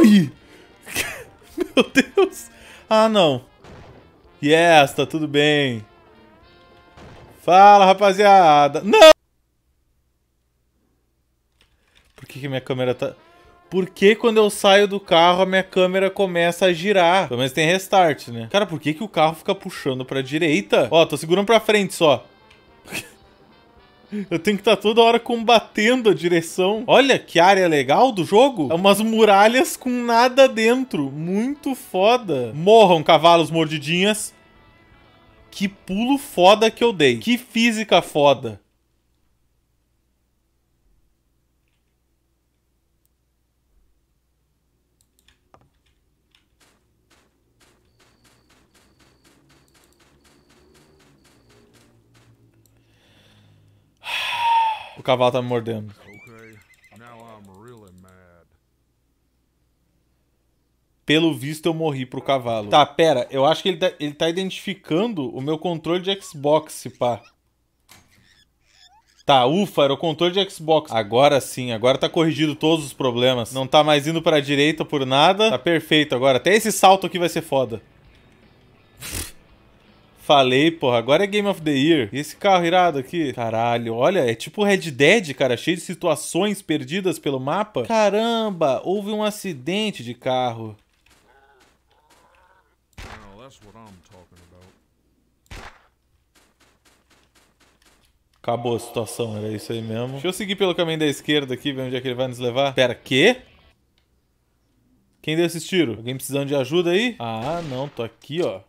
Ui! Meu Deus! Ah, não. Yes, tá tudo bem. Fala, rapaziada. Não! Por que, que minha câmera tá... Por que quando eu saio do carro a minha câmera começa a girar? Pelo menos tem restart, né? Cara, por que, que o carro fica puxando pra direita? Ó, tô segurando pra frente só. Eu tenho que estar tá toda hora combatendo a direção. Olha que área legal do jogo. É umas muralhas com nada dentro. Muito foda. Morram, cavalos mordidinhas. Que pulo foda que eu dei. Que física foda. cavalo tá me mordendo. Pelo visto eu morri pro cavalo. Tá, pera, eu acho que ele tá, ele tá identificando o meu controle de Xbox, pá. Tá, ufa, era o controle de Xbox. Agora sim, agora tá corrigido todos os problemas. Não tá mais indo pra direita por nada. Tá perfeito agora. Até esse salto aqui vai ser foda. Falei, porra, agora é Game of the Year. E esse carro irado aqui? Caralho, olha, é tipo Red Dead, cara, cheio de situações perdidas pelo mapa. Caramba, houve um acidente de carro. Acabou a situação, era isso aí mesmo. Deixa eu seguir pelo caminho da esquerda aqui, ver onde é que ele vai nos levar. Pera, quê? Quem deu esses tiros? Alguém precisando de ajuda aí? Ah, não, tô aqui, ó.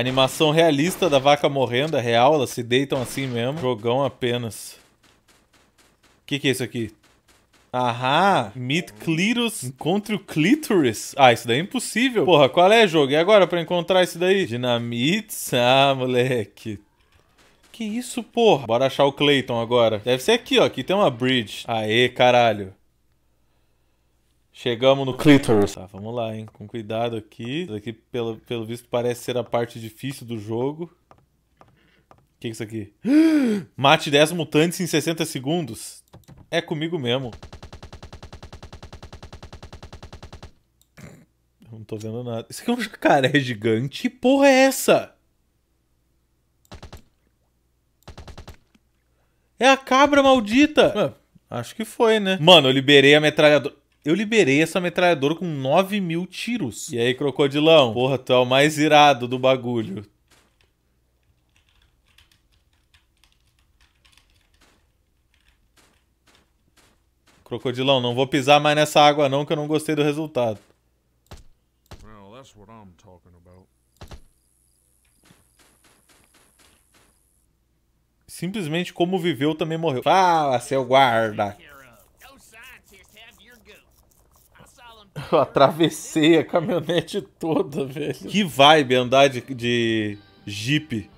animação realista da vaca morrendo, é real, elas se deitam assim mesmo. Jogão apenas. O que, que é isso aqui? Aham, meet Clitus, encontre o Clitoris. Ah, isso daí é impossível. Porra, qual é, jogo? E agora pra encontrar isso daí? Dinamites? Ah, moleque. Que isso, porra? Bora achar o Clayton agora. Deve ser aqui, ó. Aqui tem uma bridge. Aê, caralho. Chegamos no clitoris. Tá, vamos lá, hein? Com cuidado aqui. Isso aqui, pelo, pelo visto, parece ser a parte difícil do jogo. O que é isso aqui? Mate 10 mutantes em 60 segundos. É comigo mesmo. Não tô vendo nada. Isso aqui é um jacaré gigante. Que porra é essa? É a cabra maldita! acho que foi, né? Mano, eu liberei a metralhadora. Eu liberei essa metralhadora com 9 mil tiros. E aí, crocodilão? Porra, tu é o mais irado do bagulho. Crocodilão, não vou pisar mais nessa água não, que eu não gostei do resultado. Well, that's what I'm talking about. Simplesmente como viveu também morreu. Fala, seu guarda. Eu atravessei a caminhonete toda, velho. Que vibe andar de, de Jeep.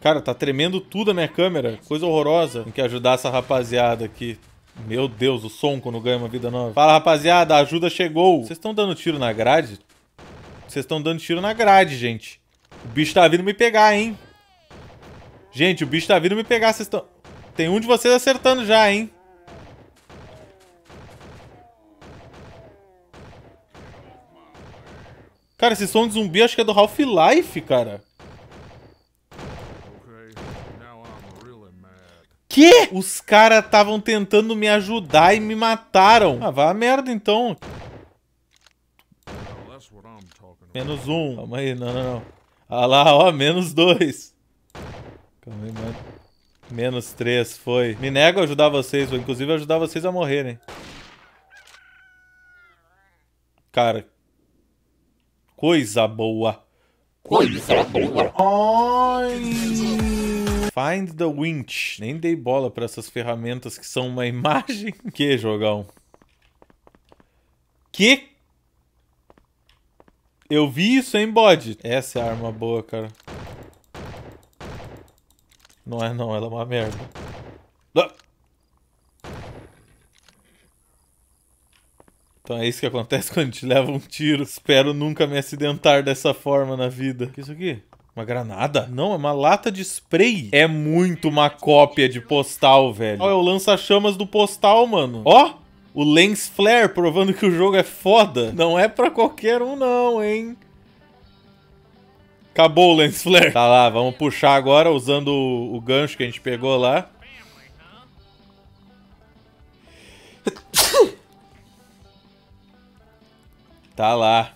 Cara, tá tremendo tudo a minha câmera. Coisa horrorosa. Tem que ajudar essa rapaziada aqui. Meu Deus, o som quando ganha uma vida nova. Fala, rapaziada, a ajuda chegou. Vocês estão dando tiro na grade? Vocês estão dando tiro na grade, gente. O bicho tá vindo me pegar, hein? Gente, o bicho tá vindo me pegar. Vocês estão... Tem um de vocês acertando já, hein? Cara, esse som de zumbi acho que é do Half-Life, cara. Que? Os caras estavam tentando me ajudar e me mataram. Ah, vá a merda então. Menos um. Calma aí, não, não, não. Ah lá, ó, menos dois. Calma aí, mano. Menos três, foi. Me nego a ajudar vocês, vou inclusive ajudar vocês a morrerem. Cara, Coisa boa. Coisa boa. Ai. Find the winch. Nem dei bola para essas ferramentas que são uma imagem. Que jogão. Que? Eu vi isso, hein, bode? Essa é a arma boa, cara. Não é não, ela é uma merda. Ah! Então é isso que acontece quando a gente leva um tiro. Espero nunca me acidentar dessa forma na vida. O que é isso aqui? Uma granada? Não, é uma lata de spray. É muito uma cópia de postal, velho. Olha, é o lança-chamas do postal, mano. Ó! O Lens Flare provando que o jogo é foda. Não é pra qualquer um, não, hein? Acabou o Lens Flare. Tá lá, vamos puxar agora usando o gancho que a gente pegou lá. Tá lá.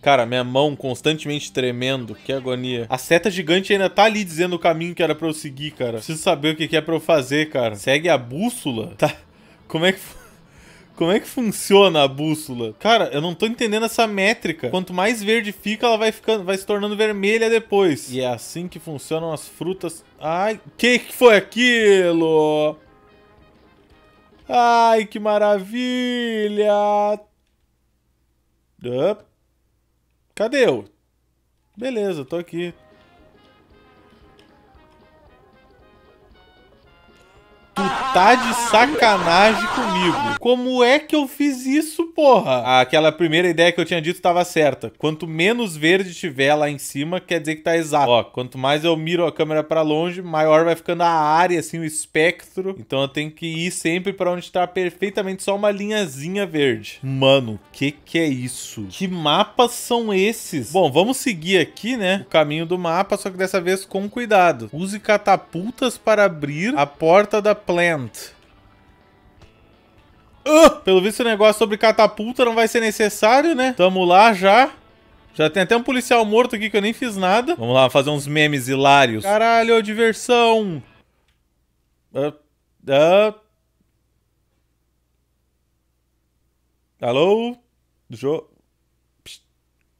Cara, minha mão constantemente tremendo. Que agonia. A seta gigante ainda tá ali dizendo o caminho que era pra eu seguir, cara. Preciso saber o que é pra eu fazer, cara. Segue a bússola? Tá. Como é que... Como é que funciona a bússola? Cara, eu não tô entendendo essa métrica. Quanto mais verde fica, ela vai ficando, vai se tornando vermelha depois. E é assim que funcionam as frutas. Ai, que que foi aquilo? Ai, que maravilha! Cadê eu? Beleza, tô aqui. tá de sacanagem comigo. Como é que eu fiz isso, porra? Aquela primeira ideia que eu tinha dito estava certa. Quanto menos verde tiver lá em cima, quer dizer que tá exato. Ó, quanto mais eu miro a câmera para longe, maior vai ficando a área, assim, o espectro. Então eu tenho que ir sempre para onde tá perfeitamente só uma linhazinha verde. Mano, que que é isso? Que mapas são esses? Bom, vamos seguir aqui, né? O caminho do mapa, só que dessa vez com cuidado. Use catapultas para abrir a porta da plan. Uh, pelo visto o negócio sobre catapulta não vai ser necessário, né? Tamo lá já. Já tem até um policial morto aqui que eu nem fiz nada. Vamos lá fazer uns memes hilários. Caralho, diversão. Uh, uh. Alô? Jo...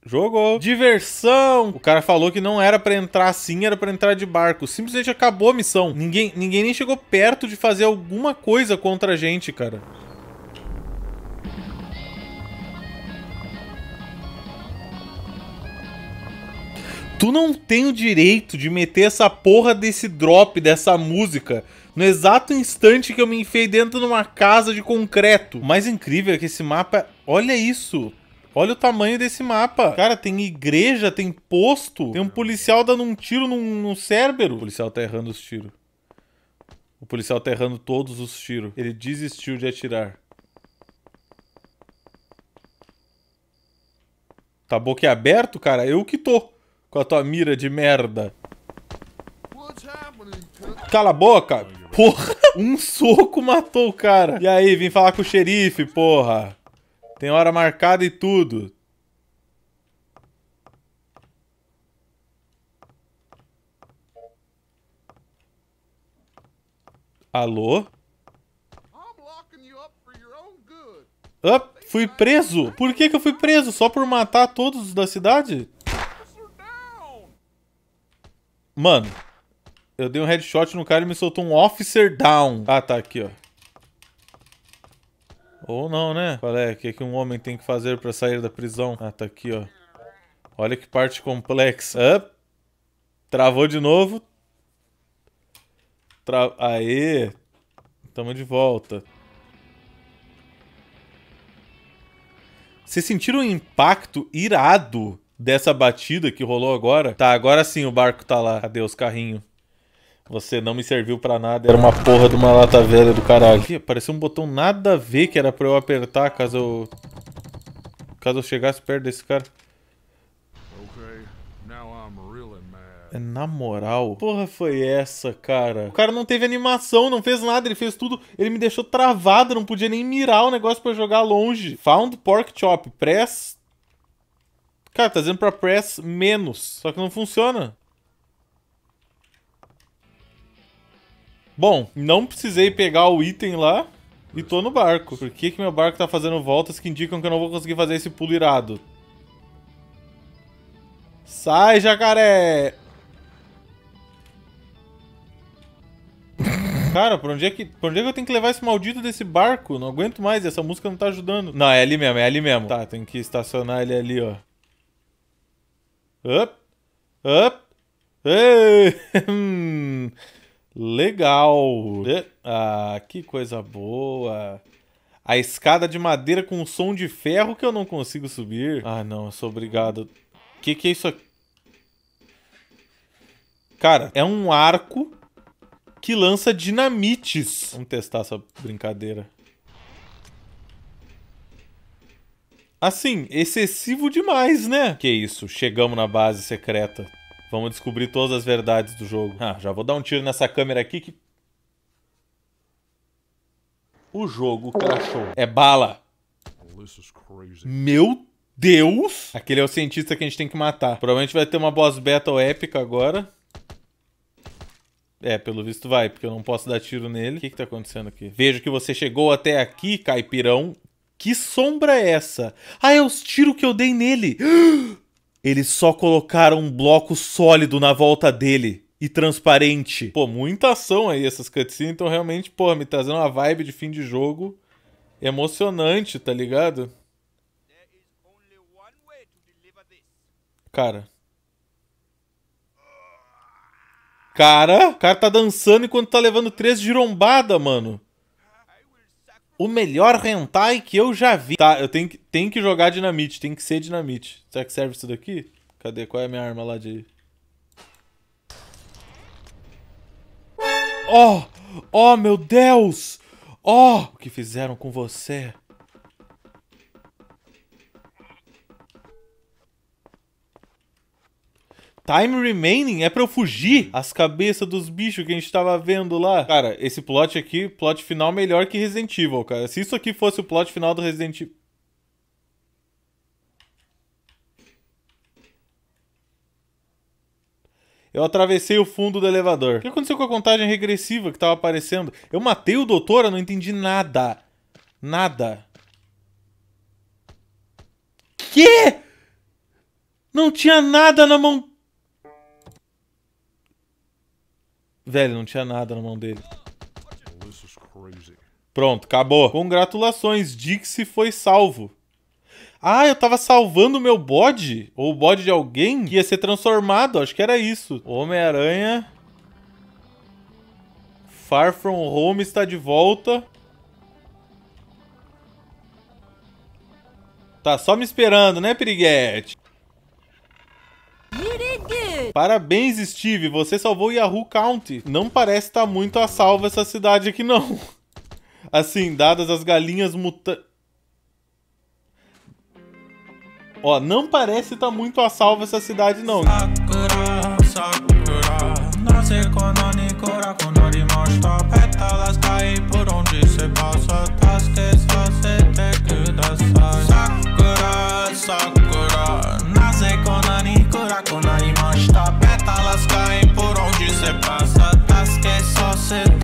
Jogou. Diversão! O cara falou que não era para entrar assim, era para entrar de barco. Simplesmente acabou a missão. Ninguém, ninguém nem chegou perto de fazer alguma coisa contra a gente, cara. Tu não tem o direito de meter essa porra desse drop, dessa música, no exato instante que eu me enfiei dentro de uma casa de concreto. O mais incrível é que esse mapa. Olha isso! Olha o tamanho desse mapa. Cara, tem igreja, tem posto, tem um policial dando um tiro num, num cérebro. O policial tá errando os tiros. O policial tá errando todos os tiros. Ele desistiu de atirar. Tá aberto, cara? Eu que tô com a tua mira de merda. Cala a boca! Porra! Um soco matou o cara. E aí, vim falar com o xerife, porra. Tem hora marcada e tudo. Alô? Up, fui preso? Por que, que eu fui preso? Só por matar todos da cidade? Mano, eu dei um headshot no cara e me soltou um officer down. Ah, tá aqui, ó. Ou não, né? Qual é? O que, é que um homem tem que fazer para sair da prisão? Ah, tá aqui, ó. Olha que parte complexa. travou de novo. Tra... Aê! Tamo de volta. Vocês sentiram o impacto irado dessa batida que rolou agora? Tá, agora sim o barco tá lá. Cadê os carrinhos? Você não me serviu pra nada, era uma porra de uma lata velha do caralho. Ih, apareceu um botão nada a ver que era pra eu apertar caso eu... Caso eu chegasse perto desse cara. É na moral. Porra, foi essa, cara? O cara não teve animação, não fez nada, ele fez tudo. Ele me deixou travado, não podia nem mirar o negócio pra jogar longe. Found pork chop, press. Cara, tá dizendo pra press menos. Só que não funciona. Bom, não precisei pegar o item lá e tô no barco. Por que, que meu barco tá fazendo voltas que indicam que eu não vou conseguir fazer esse pulo irado? Sai, jacaré! Cara, por onde, é que, por onde é que eu tenho que levar esse maldito desse barco? Não aguento mais, essa música não tá ajudando. Não, é ali mesmo, é ali mesmo. Tá, tem que estacionar ele ali, ó. Up, up, ei. Hum. Legal! Ah, que coisa boa! A escada de madeira com som de ferro que eu não consigo subir. Ah, não, eu sou obrigado. Que que é isso aqui? Cara, é um arco que lança dinamites. Vamos testar essa brincadeira. Assim, excessivo demais, né? Que isso, chegamos na base secreta. Vamos descobrir todas as verdades do jogo. Ah, já vou dar um tiro nessa câmera aqui que... O jogo crashou. É bala. Meu Deus! Aquele é o cientista que a gente tem que matar. Provavelmente vai ter uma boss battle épica agora. É, pelo visto vai, porque eu não posso dar tiro nele. O que, que tá acontecendo aqui? Vejo que você chegou até aqui, caipirão. Que sombra é essa? Ah, é os tiros que eu dei nele! Eles só colocaram um bloco sólido na volta dele e transparente. Pô, muita ação aí essas cutscenes, então realmente, pô, me trazendo uma vibe de fim de jogo emocionante, tá ligado? Cara. Cara, o cara tá dançando enquanto tá levando três girombada, mano. O melhor hentai que eu já vi. Tá, eu tenho que, tenho que jogar dinamite, tem que ser dinamite. Será que serve isso daqui? Cadê? Qual é a minha arma lá de... Oh! Oh, meu Deus! Oh! O que fizeram com você? Time Remaining é pra eu fugir uhum. as cabeças dos bichos que a gente tava vendo lá. Cara, esse plot aqui, plot final melhor que Resident Evil, cara. Se isso aqui fosse o plot final do Resident Evil. Eu atravessei o fundo do elevador. O que aconteceu com a contagem regressiva que tava aparecendo? Eu matei o doutor, eu não entendi nada. Nada. Que? Não tinha nada na mão Velho, não tinha nada na mão dele. Oh, Pronto, acabou. Congratulações, Dixie foi salvo. Ah, eu tava salvando o meu bode, ou o bode de alguém, que ia ser transformado, acho que era isso. Homem-Aranha. Far From Home está de volta. Tá só me esperando, né, Piriguete? Parabéns, Steve, você salvou Yahoo County. Não parece estar tá muito a salvo essa cidade aqui, não. Assim, dadas as galinhas mutantes... Ó, não parece estar tá muito a salvo essa cidade, não. Sakura, sakura, nasce quando Nikora, quando ele mostra pétalas, cai por onde você passa, tá?